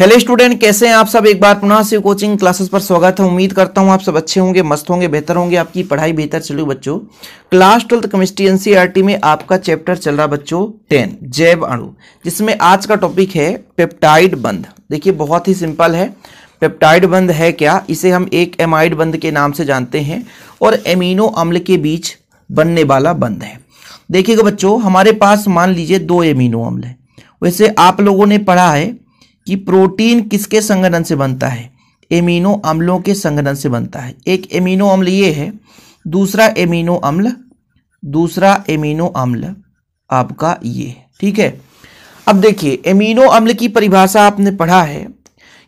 hello student कैसे हैं आप सब एक बार पुनः से कोचिंग क्लासेस पर स्वागत है उम्मीद करता हूं आप सब अच्छे होंगे मस्त होंगे बेहतर होंगे आपकी पढ़ाई बेहतर चलू बच्चों क्लास ट्वेल्थ केमिस्ट्री एनसीईआरटी में आपका चैप्टर चल रहा बच्चों टेन जैव अणु जिसमें आज का टॉपिक है पेप्टाइड बंद देखिए बहुत ही सिंपल है पेप्टाइड बंद है क्या इसे हम एक एमाइड बंद के नाम से जानते हैं और एमिनो अम्ल के बीच बनने वाला बंद है देखिएगा बच्चों हमारे पास मान लीजिए दो एमिनो अम्ल है वैसे आप लोगों ने पढ़ा है कि प्रोटीन किसके संगठन से बनता है एमिनो अम्लों के संगठन से बनता है एक एमिनो अम्ल ये है दूसरा एमिनो अम्ल दूसरा एमिनो अम्ल आपका ये है ठीक है अब देखिए एमिनो अम्ल की परिभाषा आपने पढ़ा है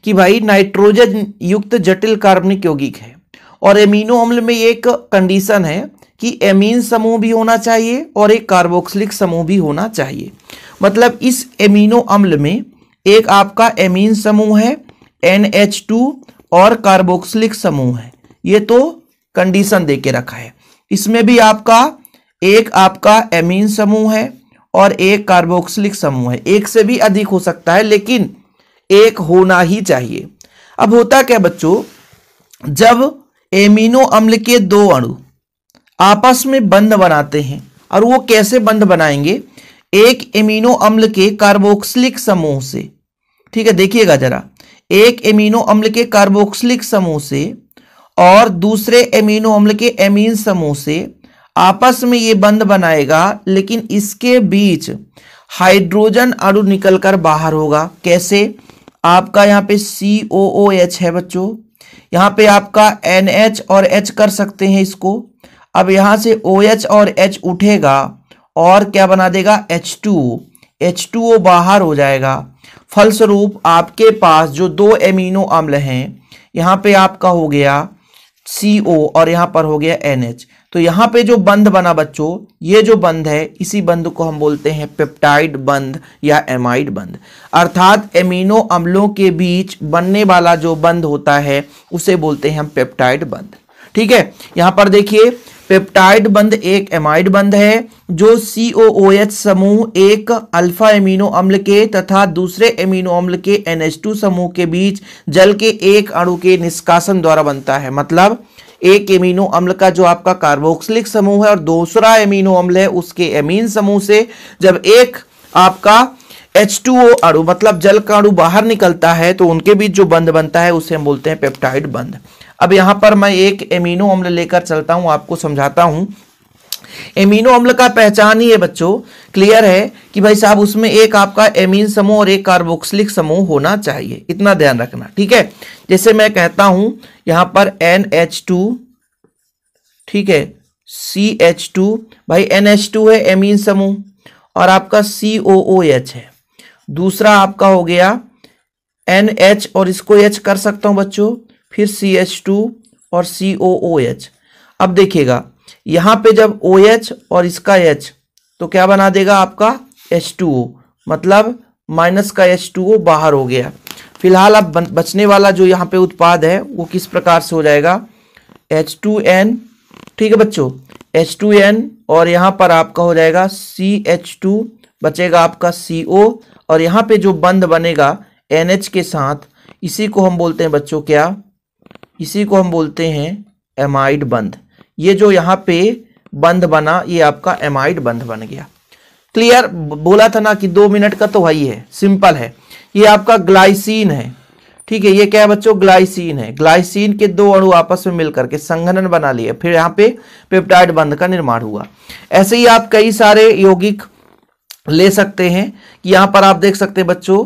कि भाई नाइट्रोजन युक्त जटिल कार्बनिक यौगिक है और एमिनो अम्ल में एक कंडीशन है कि एमीन समूह भी होना चाहिए और एक कार्बोक्सिलिक समूह भी होना चाहिए मतलब इस एमिनो अम्ल में एक आपका एमीन समूह है एन और कार्बोक्सिलिक समूह है ये तो कंडीशन दे के रखा है इसमें भी आपका एक आपका एमीन समूह है और एक कार्बोक्सिलिक समूह है एक से भी अधिक हो सकता है लेकिन एक होना ही चाहिए अब होता क्या बच्चों जब एमिनो अम्ल के दो अणु आपस में बंध बनाते हैं और वो कैसे बंध बनाएंगे एक एमिनो अम्ल के कार्बोक्सिलिक समूह से ठीक है देखिएगा जरा एक एमिनो अम्ल के कार्बोक्सिलिक समूह से और दूसरे एमिनो अम्ल के एमीन समूह से आपस में ये बंद बनाएगा लेकिन इसके बीच हाइड्रोजन अणु निकलकर बाहर होगा कैसे आपका यहाँ पे सी ओ ओ एच है बच्चों यहाँ पे आपका एन एच और एच कर सकते हैं इसको अब यहाँ से ओ एच और एच उठेगा और क्या बना देगा H two H two O बाहर हो जाएगा फलस्वरूप आपके पास जो दो एमिनो अम्ल हैं यहाँ पे आपका हो गया सी ओ और यहाँ पर हो गया एन एच तो यहाँ पे जो बंध बना बच्चों ये जो बंध है इसी बंध को हम बोलते हैं पेप्टाइड बंध या एमाइड बंध अर्थात एमिनो अम्लों के बीच बनने वाला जो बंध होता है उसे बोलते हैं हम पेप्टाइड बंध ठीक है यहाँ पर देखिए पेप्टाइड बंद एक एमाइड बंद है जो सी समूह एक अल्फा एमिनो अम्ल के तथा दूसरे एमिनो अम्ल के NH2 समूह के बीच जल के एक अणु के निष्कासन द्वारा बनता है मतलब एक एमिनो अम्ल का जो आपका कार्बोक्सिलिक समूह है और दूसरा एमिनो अम्ल है उसके एमीन समूह से जब एक आपका एच टू ओ अणु मतलब जल का अणु बाहर निकलता है तो उनके बीच जो बंध बनता है उसे हम बोलते हैं पेप्टाइड बंध अब यहां पर मैं एक एमिनो अम्ल लेकर चलता हूं आपको समझाता हूँ एमिनो अम्ल का पहचान ही है बच्चों क्लियर है कि भाई साहब उसमें एक आपका एमीन समूह और एक कार्बोक्सिलिक समूह होना चाहिए इतना ध्यान रखना ठीक है जैसे मैं कहता हूं यहां पर एन एच टू ठीक है सी एच टू भाई एन एच टू है एमीन समूह और आपका सी ओ ओ एच है दूसरा आपका हो गया एन एच और इसको एच कर सकता हूं बच्चों फिर सी एच टू और सी ओ ओ एच अब देखिएगा यहां पे जब ओ एच और इसका एच तो क्या बना देगा आपका एच टू ओ मतलब माइनस का एच टू ओ बाहर हो गया फिलहाल अब बचने वाला जो यहाँ पे उत्पाद है वो किस प्रकार से हो जाएगा एच टू एन ठीक है बच्चों एच टू एन और यहाँ पर आपका हो जाएगा सी एच टू बचेगा आपका सी ओ और यहाँ पे जो बंद बनेगा एन के साथ इसी को हम बोलते हैं बच्चों क्या इसी को हम बोलते हैं एमाइड बंद ये जो यहाँ पे बंद बना ये आपका एमाइड बंद बन गया क्लियर बोला था ना कि दो मिनट का तो वही है सिंपल है ये आपका ग्लाइसिन है ठीक है ये क्या है बच्चों ग्लाइसिन है ग्लाइसिन के दो अणु आपस में मिलकर के संघनन बना लिए फिर यहाँ पे पेप्टाइड बंध का निर्माण हुआ ऐसे ही आप कई सारे यौगिक ले सकते हैं कि यहाँ पर आप देख सकते हैं बच्चों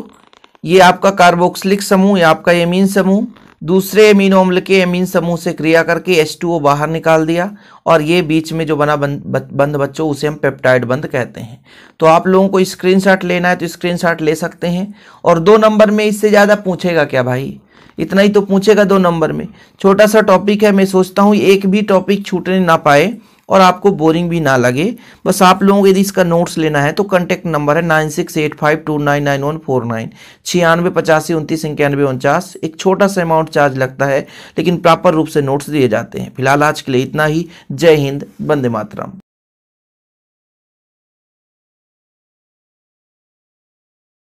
ये आपका कार्बोक्सिलिक समूह या आपका एमीन समूह दूसरे एमीन अम्ल के एमीन समूह से क्रिया करके H2O बाहर निकाल दिया और ये बीच में जो बना बंद बंद बच्चों उसे हम पेप्टाइड बंद कहते हैं तो आप लोगों को स्क्रीनशॉट लेना है तो स्क्रीनशॉट ले सकते हैं और दो नंबर में इससे ज़्यादा पूछेगा क्या भाई इतना ही तो पूछेगा दो नंबर में छोटा सा टॉपिक है मैं सोचता हूँ एक भी टॉपिक छूटने ना पाए और आपको बोरिंग भी ना लगे बस आप लोगों को यदि इसका नोट्स लेना है तो कॉन्टैक्ट नंबर है nine six eight five two nine nine one four nine छियानवे पचासी उनतीस इक्यानवे उनचास एक छोटा सा अमाउंट चार्ज लगता है लेकिन प्रॉपर रूप से नोट्स दिए जाते हैं फिलहाल आज के लिए इतना ही जय हिंद वंदे मातरम